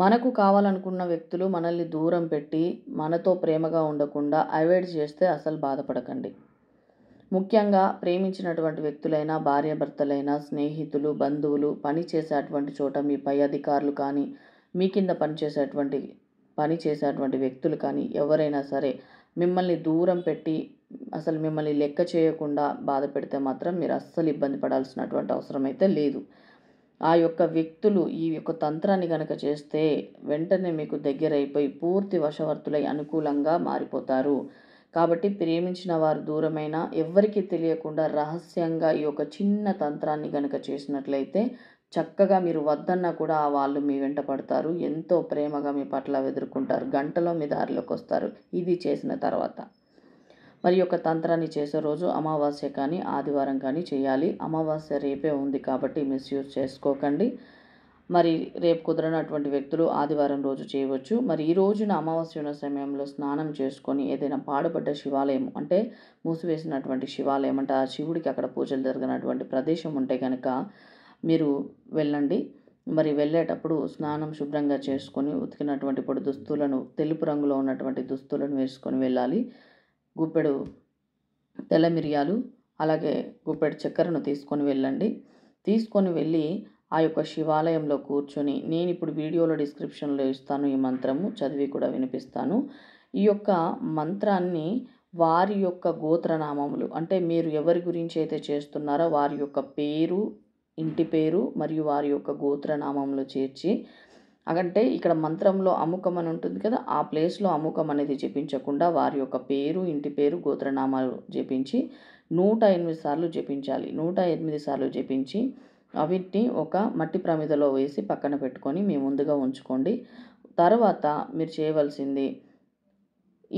మనకు కావాలనుకున్న వ్యక్తులు మనల్ని దూరం పెట్టి మనతో ప్రేమగా ఉండకుండా అవాయిడ్ చేస్తే అసలు బాధపడకండి ముఖ్యంగా ప్రేమించినటువంటి వ్యక్తులైనా భార్యాభర్తలైనా స్నేహితులు బంధువులు పని చోట మీ పై అధికారులు కానీ మీ కింద పనిచేసేటువంటి పని చేసేటువంటి వ్యక్తులు కానీ ఎవరైనా సరే మిమ్మల్ని దూరం పెట్టి అసలు మిమ్మల్ని లెక్క చేయకుండా బాధ పెడితే మాత్రం మీరు అస్సలు ఇబ్బంది పడాల్సినటువంటి అవసరం అయితే లేదు ఆ యొక్క వ్యక్తులు ఈ యొక్క తంత్రాన్ని కనుక చేస్తే వెంటనే మీకు దగ్గరైపోయి పూర్తి వశవర్తులై అనుకూలంగా మారిపోతారు కాబట్టి ప్రేమించిన వారు దూరమైన ఎవ్వరికీ తెలియకుండా రహస్యంగా ఈ యొక్క చిన్న తంత్రాన్ని కనుక చేసినట్లయితే చక్కగా మీరు వద్దన్నా కూడా వాళ్ళు మీ వెంట పడతారు ఎంతో ప్రేమగా మీ పట్ల ఎదుర్కొంటారు గంటలో మీ దారిలోకి వస్తారు ఇది చేసిన తర్వాత మరి యొక్క తంత్రాన్ని చేసే రోజు అమావాస్య కానీ ఆదివారం కానీ చేయాలి అమావాస్య రేపే ఉంది కాబట్టి మిస్యూజ్ చేసుకోకండి మరి రేపు కుదరనటువంటి వ్యక్తులు ఆదివారం రోజు చేయవచ్చు మరి ఈ రోజున అమావాస్య ఉన్న సమయంలో స్నానం చేసుకొని ఏదైనా పాడుపడ్డ శివాలయం అంటే మూసివేసినటువంటి శివాలయం అంటే ఆ శివుడికి అక్కడ పూజలు జరిగినటువంటి ప్రదేశం ఉంటే కనుక మీరు వెళ్ళండి మరి వెళ్ళేటప్పుడు స్నానం శుభ్రంగా చేసుకొని ఉతికినటువంటి ఇప్పుడు దుస్తులను తెలుపు రంగులో ఉన్నటువంటి దుస్తులను వేసుకొని వెళ్ళాలి గుప్పెడు తెల్ల మిరియాలు అలాగే గుప్పెడు చక్కెరను తీసుకొని వెళ్ళండి తీసుకొని వెళ్ళి ఆ యొక్క శివాలయంలో కూర్చొని నేను ఇప్పుడు వీడియోలో డిస్క్రిప్షన్లో ఇస్తాను ఈ మంత్రము చదివి కూడా వినిపిస్తాను ఈ యొక్క మంత్రాన్ని వారి యొక్క గోత్రనామములు అంటే మీరు ఎవరి గురించి అయితే చేస్తున్నారో వారి యొక్క పేరు ఇంటి పేరు మరియు వారి యొక్క గోత్రనామములు చేర్చి అంటే ఇక్కడ మంత్రంలో అముఖం అని ఉంటుంది కదా ఆ ప్లేస్లో అముఖం అనేది జపించకుండా వారి యొక్క పేరు ఇంటి పేరు గోత్రనామాలు జపించి నూట ఎనిమిది సార్లు జపించాలి నూట ఎనిమిది సార్లు జపించి అవిటిని ఒక మట్టి ప్రమిదలో వేసి పక్కన పెట్టుకొని మీ ముందుగా ఉంచుకోండి తర్వాత మీరు చేయవలసింది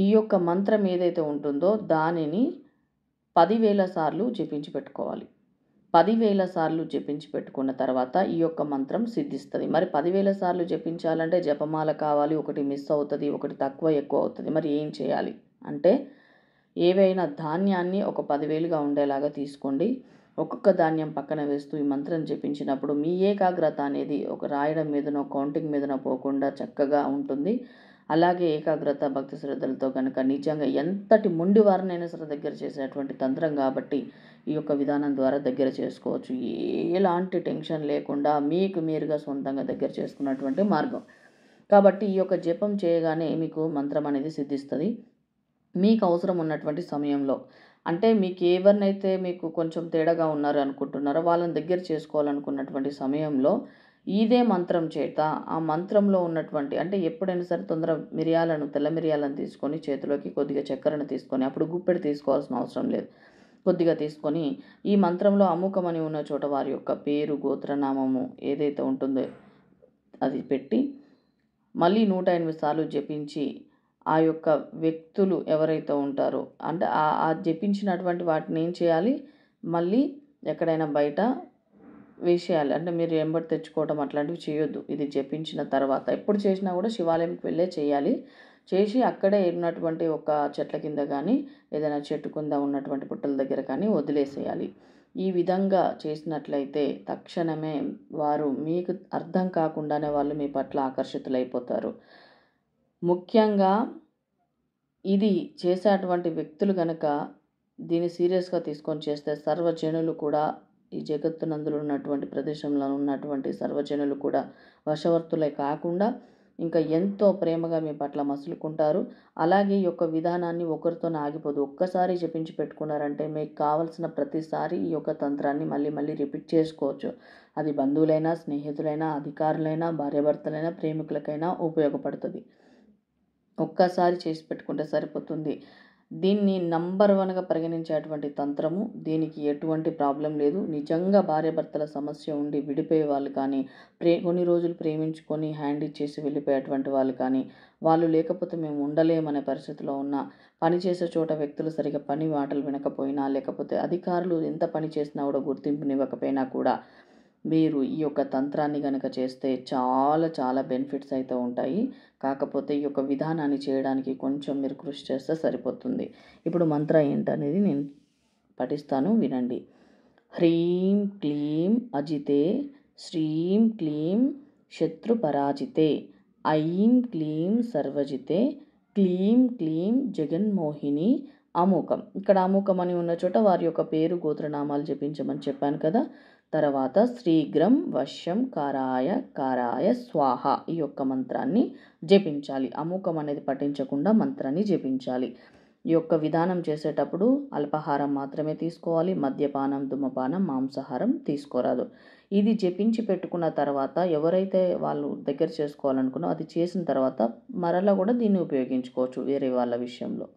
ఈ యొక్క మంత్రం ఏదైతే ఉంటుందో దానిని పదివేల సార్లు జపించి పెట్టుకోవాలి పదివేల సార్లు జపించి పెట్టుకున్న తర్వాత ఈ యొక్క మంత్రం సిద్ధిస్తుంది మరి పదివేల సార్లు జపించాలంటే జపమాల కావాలి ఒకటి మిస్ అవుతుంది ఒకటి తక్కువ ఎక్కువ అవుతుంది మరి ఏం చేయాలి అంటే ఏవైనా ధాన్యాన్ని ఒక పదివేలుగా ఉండేలాగా తీసుకోండి ఒక్కొక్క ధాన్యం పక్కన వేస్తూ ఈ మంత్రం జపించినప్పుడు మీ ఏకాగ్రత అనేది ఒక రాయడం మీదనో కౌంటింగ్ మీదనో పోకుండా చక్కగా ఉంటుంది అలాగే ఏకాగ్రత భక్తి శ్రద్ధలతో కనుక నిజంగా ఎంతటి ముండి వారినైనా సరే దగ్గర చేసేటువంటి తంత్రం కాబట్టి ఈ యొక్క విధానం ద్వారా దగ్గర చేసుకోవచ్చు ఎలాంటి టెన్షన్ లేకుండా మీకు మీరుగా సొంతంగా దగ్గర చేసుకున్నటువంటి మార్గం కాబట్టి ఈ యొక్క జపం చేయగానే మీకు మంత్రం అనేది సిద్ధిస్తుంది మీకు అవసరం ఉన్నటువంటి సమయంలో అంటే మీకు ఎవరినైతే మీకు కొంచెం తేడాగా ఉన్నారు అనుకుంటున్నారో వాళ్ళని దగ్గర చేసుకోవాలనుకున్నటువంటి సమయంలో ఇదే మంత్రం చేత ఆ మంత్రంలో ఉన్నటువంటి అంటే ఎప్పుడైనా సరే తొందర మిరియాలను తెల్ల మిరియాలను తీసుకొని చేతిలోకి కొద్దిగా చక్కెరను తీసుకొని అప్పుడు గుప్పెడు తీసుకోవాల్సిన అవసరం లేదు కొద్దిగా తీసుకొని ఈ మంత్రంలో అముఖమని ఉన్న చోట వారి యొక్క పేరు గోత్రనామము ఏదైతే ఉంటుందో అది పెట్టి మళ్ళీ నూట ఎనిమిది సార్లు జపించి ఆ యొక్క వ్యక్తులు ఎవరైతే ఉంటారో అంటే ఆ జపించినటువంటి వాటిని ఏం చేయాలి మళ్ళీ ఎక్కడైనా బయట విషయాలు అంటే మీరు ఎంబడి తెచ్చుకోవడం అట్లాంటివి చేయొద్దు ఇది జపించిన తర్వాత ఎప్పుడు చేసినా కూడా శివాలయంకి వెళ్ళే చేయాలి చేసి అక్కడే ఉన్నటువంటి ఒక చెట్ల కింద కానీ ఏదైనా చెట్టు కింద ఉన్నటువంటి పుట్టల దగ్గర కానీ వదిలేసేయాలి ఈ విధంగా చేసినట్లయితే తక్షణమే వారు మీకు అర్థం కాకుండానే వాళ్ళు మీ పట్ల ఆకర్షితులైపోతారు ముఖ్యంగా ఇది చేసేటువంటి వ్యక్తులు కనుక దీన్ని సీరియస్గా తీసుకొని చేస్తే సర్వజనులు కూడా ఈ జగత్తునందులో ఉన్నటువంటి ప్రదేశంలో ఉన్నటువంటి సర్వజనులు కూడా వశవర్తులే కాకుండా ఇంకా ఎంతో ప్రేమగా మీ పట్ల మసులుకుంటారు అలాగే ఈ యొక్క విధానాన్ని ఒకరితో ఆగిపోదు ఒక్కసారి చెప్పించి పెట్టుకున్నారంటే మీకు కావలసిన ప్రతిసారి ఈ యొక్క తంత్రాన్ని మళ్ళీ మళ్ళీ రిపీట్ చేసుకోవచ్చు అది బంధువులైనా స్నేహితులైనా అధికారులైనా భార్యాభర్తలైనా ప్రేమికులకైనా ఉపయోగపడుతుంది ఒక్కసారి చేసి పెట్టుకుంటే సరిపోతుంది దీన్ని నంబర్ వన్గా పరిగణించేటువంటి తంత్రము దీనికి ఎటువంటి ప్రాబ్లం లేదు నిజంగా భార్యాభర్తల సమస్య ఉండి విడిపోయే వాళ్ళు కానీ ప్రే కొన్ని రోజులు ప్రేమించుకొని హ్యాండ్ ఇచ్చేసి వెళ్ళిపోయేటువంటి వాళ్ళు కానీ వాళ్ళు లేకపోతే మేము ఉండలేమనే పరిస్థితిలో ఉన్న పనిచేసే చోట వ్యక్తులు సరిగా పని మాటలు వినకపోయినా లేకపోతే అధికారులు ఎంత పని చేసినా కూడా గుర్తింపునివ్వకపోయినా కూడా మీరు ఈ యొక్క తంత్రాన్ని కనుక చేస్తే చాలా చాలా బెనిఫిట్స్ అయితే ఉంటాయి కాకపోతే ఈ యొక్క విధానాన్ని చేయడానికి కొంచెం మీరు కృషి చేస్తే సరిపోతుంది ఇప్పుడు మంత్ర ఏంటనేది నేను పఠిస్తాను వినండి హ్రీం క్లీం అజితే శ్రీం క్లీం శత్రుపరాజితే ఐం క్లీం సర్వజితే క్లీం క్లీం జగన్మోహిని అమోకం ఇక్కడ అమోకం అని ఉన్న చోట వారి యొక్క పేరు గోత్రనామాలు జపించమని చెప్పాను కదా తర్వాత శ్రీగ్రం వశ్యం కారాయ కారాయ స్వాహ ఈ యొక్క మంత్రాన్ని జపించాలి అముఖం అనేది పఠించకుండా మంత్రాన్ని జపించాలి ఈ యొక్క విధానం చేసేటప్పుడు అల్పాహారం మాత్రమే తీసుకోవాలి మద్యపానం దుమపానం మాంసాహారం తీసుకోరాదు ఇది జపించి పెట్టుకున్న తర్వాత ఎవరైతే వాళ్ళు దగ్గర చేసుకోవాలనుకున్నో అది చేసిన తర్వాత మరలా కూడా దీన్ని ఉపయోగించుకోవచ్చు వేరే వాళ్ళ విషయంలో